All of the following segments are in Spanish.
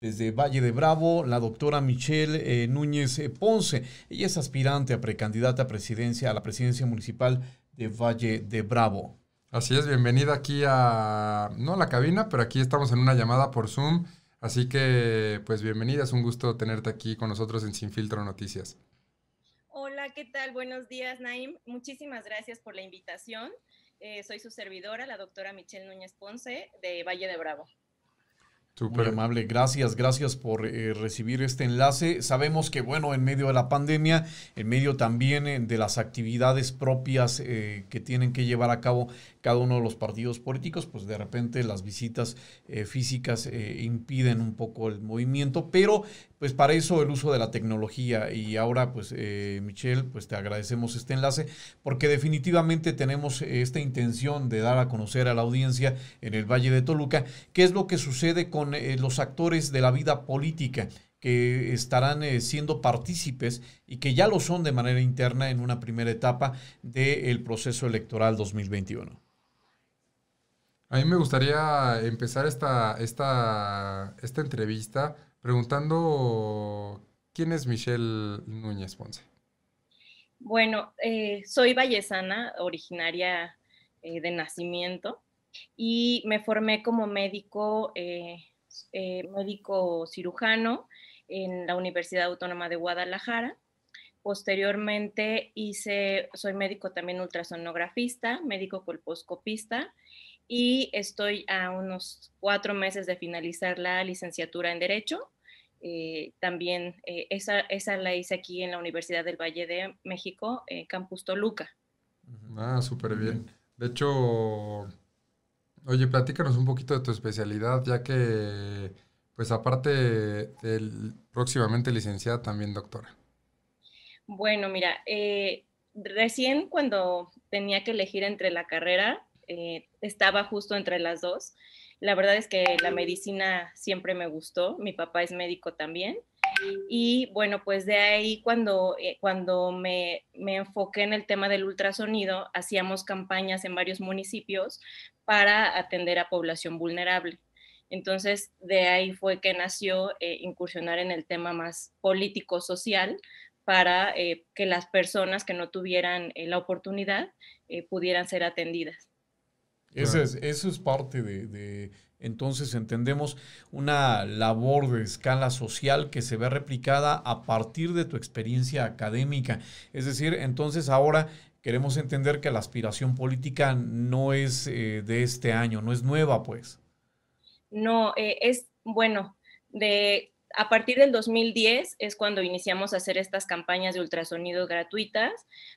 desde Valle de Bravo, la doctora Michelle eh, Núñez eh, Ponce. Ella es aspirante a precandidata a presidencia, a la presidencia municipal de Valle de Bravo. Así es, bienvenida aquí a, no a la cabina, pero aquí estamos en una llamada por Zoom. Así que, pues bienvenida, es un gusto tenerte aquí con nosotros en Sin Filtro Noticias. Hola, ¿qué tal? Buenos días, Naim. Muchísimas gracias por la invitación. Eh, soy su servidora, la doctora Michelle Núñez Ponce, de Valle de Bravo. Super. amable, gracias, gracias por eh, recibir este enlace. Sabemos que, bueno, en medio de la pandemia, en medio también eh, de las actividades propias eh, que tienen que llevar a cabo cada uno de los partidos políticos, pues de repente las visitas físicas impiden un poco el movimiento, pero pues para eso el uso de la tecnología. Y ahora, pues, eh, Michelle, pues te agradecemos este enlace, porque definitivamente tenemos eh, esta intención de dar a conocer a la audiencia en el Valle de Toluca qué es lo que sucede con eh, los actores de la vida política que estarán siendo partícipes y que ya lo son de manera interna en una primera etapa del proceso electoral 2021. A mí me gustaría empezar esta, esta, esta entrevista preguntando quién es Michelle Núñez Ponce. Bueno, eh, soy vallesana, originaria eh, de nacimiento, y me formé como médico, eh, médico cirujano en la Universidad Autónoma de Guadalajara. Posteriormente hice, soy médico también ultrasonografista, médico colposcopista y estoy a unos cuatro meses de finalizar la licenciatura en Derecho. Eh, también eh, esa, esa, la hice aquí en la Universidad del Valle de México, eh, Campus Toluca. Ah, súper bien. De hecho, oye, platícanos un poquito de tu especialidad, ya que, pues aparte del próximamente licenciada, también doctora. Bueno, mira, recién cuando tenía que elegir entre la carrera, eh, estaba justo entre las dos. La verdad es que la medicina siempre me gustó, mi papá es médico también. Y bueno, pues de ahí cuando, eh, cuando me, enfoqué en el tema del ultrasonido, hacíamos campañas en varios municipios para atender a población vulnerable. Entonces, de ahí fue que nació eh, incursionar en el tema más político-social para que las personas que no tuvieran la oportunidad pudieran ser atendidas es, eso es parte de, entonces entendemos una labor de escala social que se ve replicada a partir de tu experiencia académica. Es decir, entonces ahora queremos entender que la aspiración política no es eh, de este año, no es nueva, pues. No, eh, es, bueno, de a partir del 2010 es cuando iniciamos a hacer estas campañas de ultrasonidos gratuitas.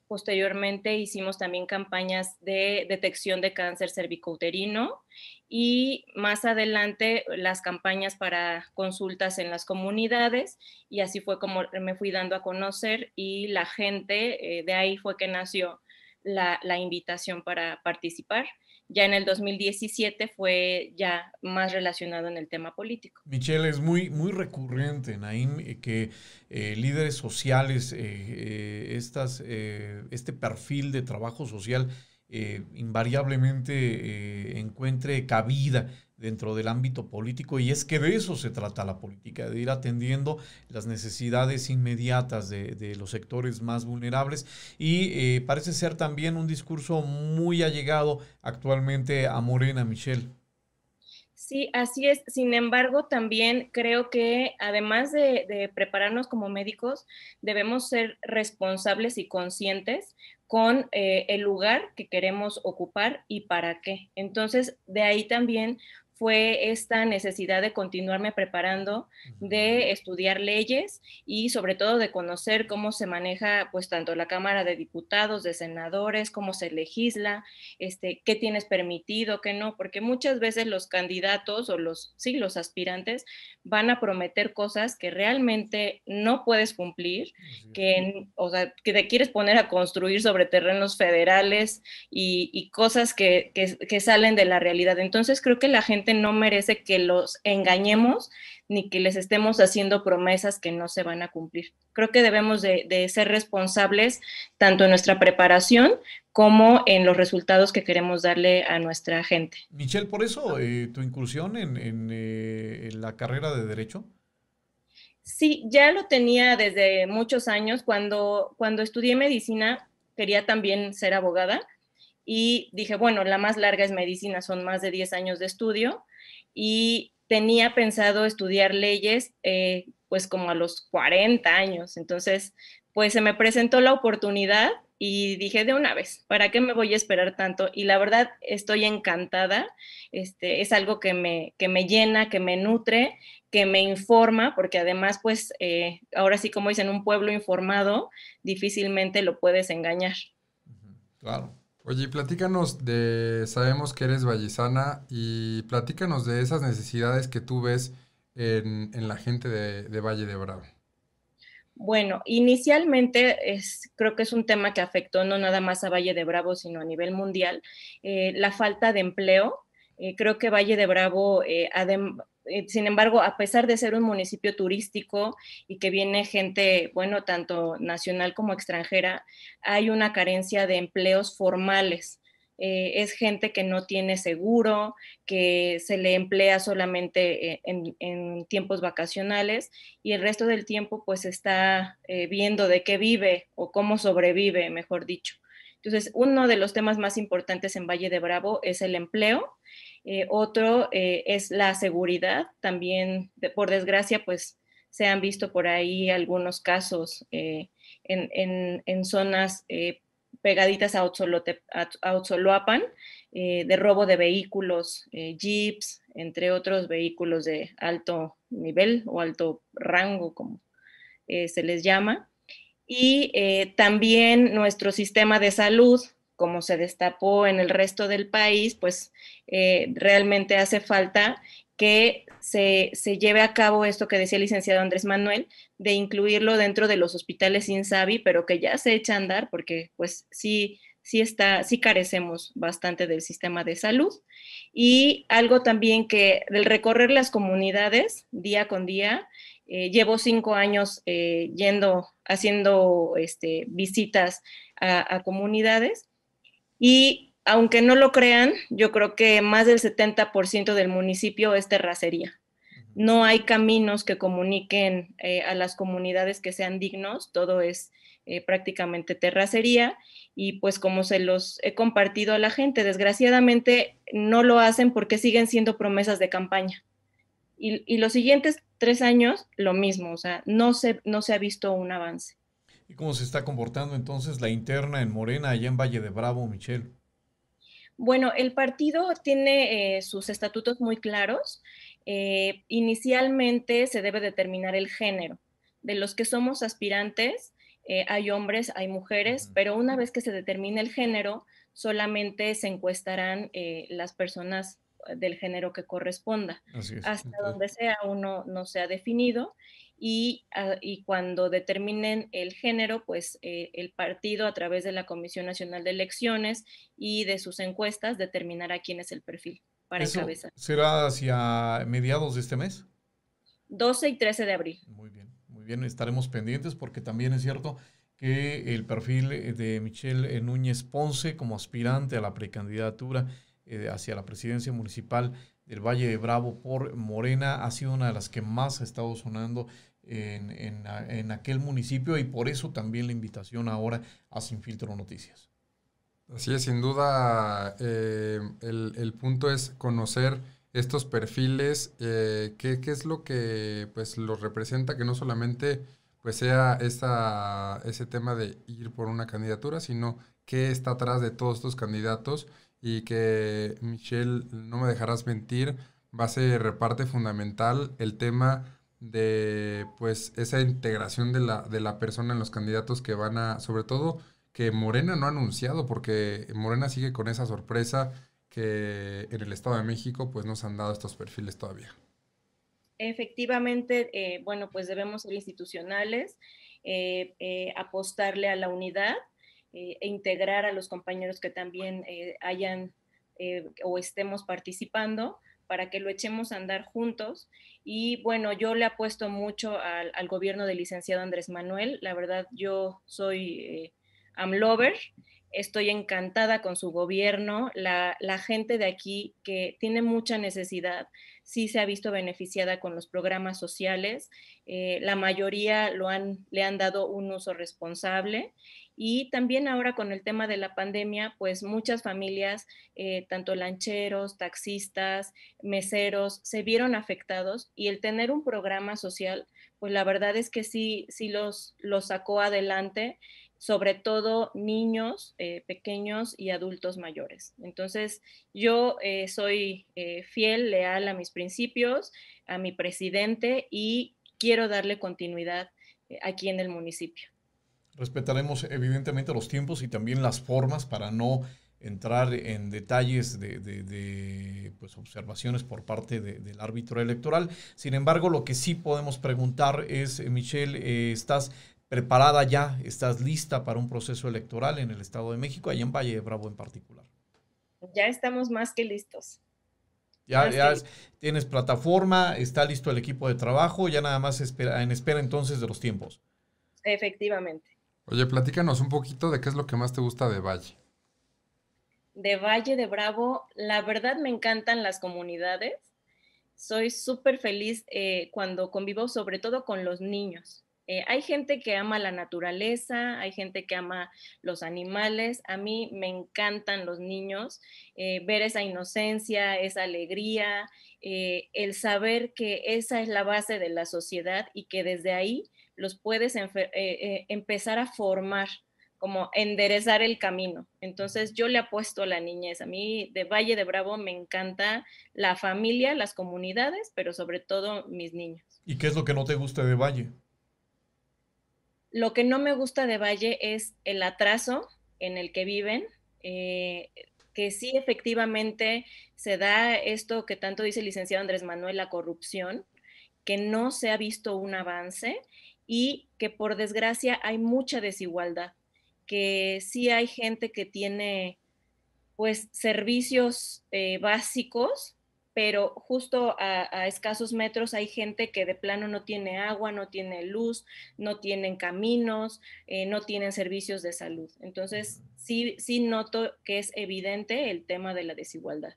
Posteriormente hicimos también campañas de detección de cáncer cervicouterino y más adelante las campañas para consultas en las comunidades y así fue como me fui dando a conocer y la gente, eh, de ahí fue que nació la invitación para participar ya en el 2017 fue ya más relacionado en el tema político. Michelle, es muy, muy recurrente, Naim, eh, que eh, líderes sociales, eh, estas, este perfil de trabajo social invariablemente encuentre cabida dentro del ámbito político y es que de eso se trata la política, de ir atendiendo las necesidades inmediatas de, los sectores más vulnerables y eh, parece ser también un discurso muy allegado actualmente a Morena, Michelle. Sí, así es. Sin embargo, también creo que además de, prepararnos como médicos, debemos ser responsables y conscientes con eh, el lugar que queremos ocupar y para qué. Entonces, de ahí también fue esta necesidad de continuarme preparando, de estudiar leyes y sobre todo de conocer cómo se maneja pues tanto la Cámara de Diputados, de senadores, cómo se legisla, este, qué tienes permitido, qué no, porque muchas veces los candidatos o los, sí, aspirantes van a prometer cosas que realmente no puedes cumplir, que, que te quieres poner a construir sobre terrenos federales y, cosas que salen de la realidad. Entonces creo que la gente no merece que los engañemos ni que les estemos haciendo promesas que no se van a cumplir. Creo que debemos de, ser responsables tanto en nuestra preparación como en los resultados que queremos darle a nuestra gente. Michelle, por eso eh, tu incursión eh, en, la carrera de derecho. Sí, ya lo tenía desde muchos años. Cuando, cuando estudié medicina, quería también ser abogada y dije, bueno, la más larga es medicina, son más de 10 años de estudio y tenía pensado estudiar leyes eh, pues como a los 40 años. Entonces, pues se me presentó la oportunidad y dije de una vez, ¿para qué me voy a esperar tanto? Y la verdad estoy encantada, este, es algo que me, me llena, que me nutre, que me informa, porque además pues eh, ahora sí como dicen, un pueblo informado difícilmente lo puedes engañar. Claro. Oye, platícanos de, sabemos que eres vallisana, y platícanos de esas necesidades que tú ves en, la gente de, Valle de Bravo. Bueno, inicialmente es, creo que es un tema que afectó no nada más a Valle de Bravo, sino a nivel mundial, eh, la falta de empleo. Eh, creo que Valle de Bravo, eh, eh, sin embargo, a pesar de ser un municipio turístico y que viene gente, bueno, tanto nacional como extranjera, hay una carencia de empleos formales. Eh, es gente que no tiene seguro, que se le emplea solamente eh, en, tiempos vacacionales y el resto del tiempo pues está viendo de qué vive o cómo sobrevive, mejor dicho. Entonces, uno de los temas más importantes en Valle de Bravo es el empleo eh, otro eh, es la seguridad. También, por desgracia, pues se han visto por ahí algunos casos eh, en, zonas pegaditas a, Otzolote, a, de robo de vehículos, jeeps, entre otros vehículos de alto nivel o alto rango, como se les llama. Y también nuestro sistema de salud como se destapó en el resto del país, pues eh, realmente hace falta que se, lleve a cabo esto que decía el licenciado Andrés Manuel, de incluirlo dentro de los hospitales INSABI, pero que ya se echa a andar porque pues sí, sí, está, sí carecemos bastante del sistema de salud. Y algo también que del recorrer las comunidades día con día, eh, llevo cinco años eh, yendo, haciendo este, visitas a comunidades y aunque no lo crean, yo creo que más del 70% del municipio es terracería. No hay caminos que comuniquen eh, a las comunidades que sean dignos, todo es eh, prácticamente terracería y pues como se los he compartido a la gente, desgraciadamente no lo hacen porque siguen siendo promesas de campaña. Y, los siguientes tres años, lo mismo, o sea, no se, no se ha visto un avance cómo se está comportando entonces la interna en Morena, allá en Valle de Bravo, Michelle? Bueno, el partido tiene eh, sus estatutos muy claros. Eh, inicialmente se debe determinar el género. De los que somos aspirantes, eh, hay hombres, hay mujeres, pero una vez que se determine el género, solamente se encuestarán las personas del género que corresponda, hasta donde sea uno no se ha definido y, ah, y cuando determinen el género, pues eh, el partido a través de la Comisión Nacional de Elecciones y de sus encuestas determinará quién es el perfil para ¿Eso encabezar. ¿Será hacia mediados de este mes? 12 y 13 de abril. Muy bien, muy bien, estaremos pendientes porque también es cierto que el perfil eh, de Michelle eh, Núñez Ponce como aspirante a la precandidatura eh, hacia la presidencia municipal del Valle de Bravo por Morena ha sido una de las que más ha estado sonando en, aquel municipio y por eso también la invitación ahora a Sin Filtro Noticias. Así es, sin duda eh, el, punto es conocer estos perfiles, eh, qué, es lo que pues los representa, que no solamente pues sea ese tema de ir por una candidatura, sino qué está atrás de todos estos candidatos y que Michelle, no me dejarás mentir, va a ser reparte fundamental el tema de pues esa integración de la, de la persona en los candidatos que van a, sobre todo que Morena no ha anunciado, porque Morena sigue con esa sorpresa que en el Estado de México pues no se han dado estos perfiles todavía. Efectivamente, eh, bueno, pues debemos ser institucionales, eh, eh, apostarle a la unidad eh, e integrar a los compañeros que también eh, hayan eh, o estemos participando para que lo echemos a andar juntos. Y bueno, yo le apuesto mucho al, gobierno del licenciado Andrés Manuel. La verdad, yo soy AMLover estoy encantada con su gobierno, la, gente de aquí que tiene mucha necesidad, sí se ha visto beneficiada con los programas sociales, la mayoría lo han, le han dado un uso responsable y también ahora con el tema de la pandemia, pues muchas familias, eh, tanto lancheros, taxistas, meseros, se vieron afectados y el tener un programa social, pues la verdad es que sí, sí los, los sacó adelante sobre todo niños eh, pequeños y adultos mayores. Entonces, yo eh, soy fiel, leal a mis principios, a mi presidente y quiero darle continuidad aquí en el municipio. Respetaremos evidentemente los tiempos y también las formas para no entrar en detalles de, pues, observaciones por parte del árbitro electoral. Sin embargo, lo que sí podemos preguntar es, eh, Michelle, eh, ¿estás preparada ya? ¿Estás lista para un proceso electoral en el Estado de México, allá en Valle de Bravo en particular? Ya estamos más que listos. Ya, tienes plataforma, está listo el equipo de trabajo, ya nada más espera, en espera entonces de los tiempos. Efectivamente. Oye, platícanos un poquito de qué es lo que más te gusta de Valle. De Valle de Bravo, la verdad me encantan las comunidades. Soy súper feliz eh, cuando convivo, sobre todo con los niños. Eh, hay gente que ama la naturaleza, hay gente que ama los animales. A mí me encantan los niños, eh, ver esa inocencia, esa alegría, el saber que esa es la base de la sociedad y que desde ahí los puedes eh, eh, empezar a formar, como enderezar el camino. Entonces yo le apuesto a la niñez. A mí de Valle de Bravo me encanta la familia, las comunidades, pero sobre todo mis niños. ¿Y qué es lo que no te gusta de Valle? Lo que no me gusta de Valle es el atraso en el que viven. Eh, que sí efectivamente se da esto que tanto dice el licenciado Andrés Manuel, la corrupción, que no se ha visto un avance y que por desgracia hay mucha desigualdad, que sí hay gente que tiene pues servicios eh, básicos, pero justo a, escasos metros hay gente que de plano no tiene agua, no tiene luz, no tienen caminos, eh, no tienen servicios de salud. Entonces, sí, sí noto que es evidente el tema de la desigualdad.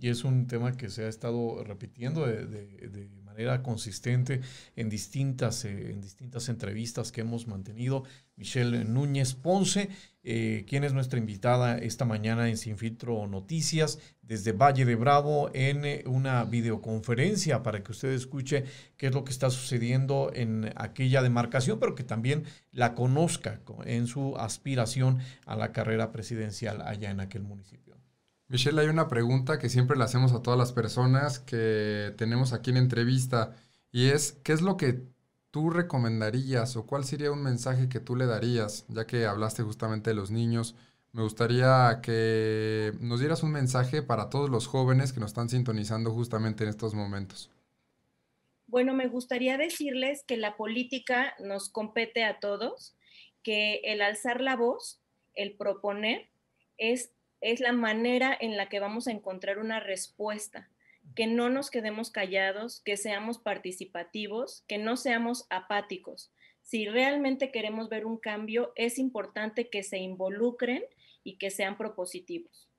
Y es un tema que se ha estado repitiendo de, de manera consistente en distintas, eh, en distintas entrevistas que hemos mantenido. Michelle Núñez Ponce, eh, quien es nuestra invitada esta mañana en Sin Filtro Noticias desde Valle de Bravo en eh, una videoconferencia para que usted escuche qué es lo que está sucediendo en aquella demarcación, pero que también la conozca en su aspiración a la carrera presidencial allá en aquel municipio. Michelle, hay una pregunta que siempre le hacemos a todas las personas que tenemos aquí en entrevista y es, ¿qué es lo que tú recomendarías o cuál sería un mensaje que tú le darías, ya que hablaste justamente de los niños? Me gustaría que nos dieras un mensaje para todos los jóvenes que nos están sintonizando justamente en estos momentos. Bueno, me gustaría decirles que la política nos compete a todos, que el alzar la voz, el proponer, es es la manera en la que vamos a encontrar una respuesta, que no nos quedemos callados, que seamos participativos, que no seamos apáticos. Si realmente queremos ver un cambio, es importante que se involucren y que sean propositivos.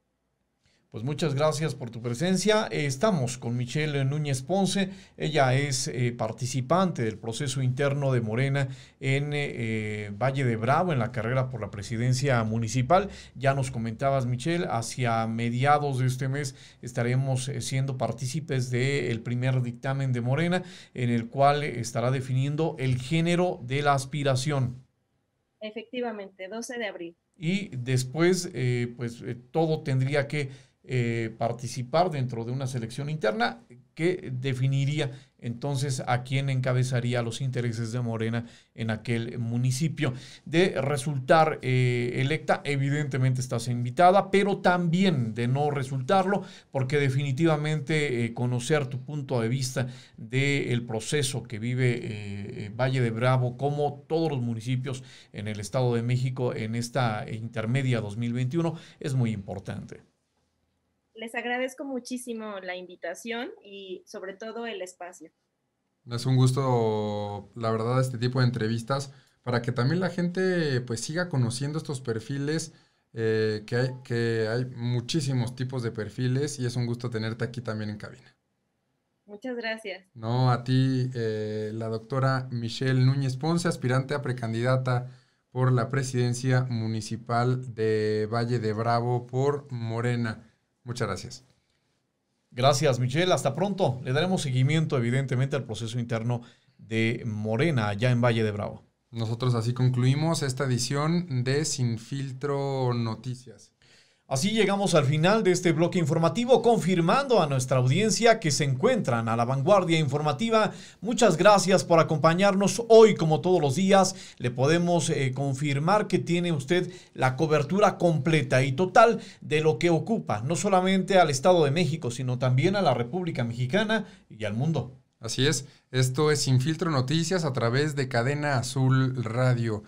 Pues muchas gracias por tu presencia. Estamos con Michelle Núñez Ponce. Ella es eh, participante del proceso interno de Morena en eh, eh, Valle de Bravo, en la carrera por la presidencia municipal. Ya nos comentabas, Michelle, hacia mediados de este mes estaremos siendo partícipes del primer dictamen de Morena, en el cual estará definiendo el género de la aspiración. Efectivamente, 12 de abril. Y después, pues todo tendría que eh, participar dentro de una selección interna que definiría entonces a quién encabezaría los intereses de Morena en aquel municipio. De resultar eh, electa, evidentemente estás invitada, pero también de no resultarlo, porque definitivamente eh, conocer tu punto de vista del proceso que vive Valle de Bravo, como todos los municipios en el Estado de México en esta intermedia 2021, es muy importante les agradezco muchísimo la invitación y sobre todo el espacio. Es un gusto, la verdad, este tipo de entrevistas para que también la gente pues siga conociendo estos perfiles, eh, que, hay, que hay muchísimos tipos de perfiles y es un gusto tenerte aquí también en cabina. Muchas gracias. No, a ti, eh, la doctora Michelle Núñez Ponce, aspirante a precandidata por la presidencia municipal de Valle de Bravo por Morena. Muchas gracias. Gracias, Michelle. Hasta pronto. Le daremos seguimiento, evidentemente, al proceso interno de Morena, allá en Valle de Bravo. Nosotros así concluimos esta edición de Sin Filtro Noticias. Así llegamos al final de este bloque informativo, confirmando a nuestra audiencia que se encuentran a la vanguardia informativa. Muchas gracias por acompañarnos hoy, como todos los días. Le podemos eh, confirmar que tiene usted la cobertura completa y total de lo que ocupa, no solamente al Estado de México, sino también a la República Mexicana y al mundo. Así es, esto es Sin Filtro Noticias a través de Cadena Azul Radio.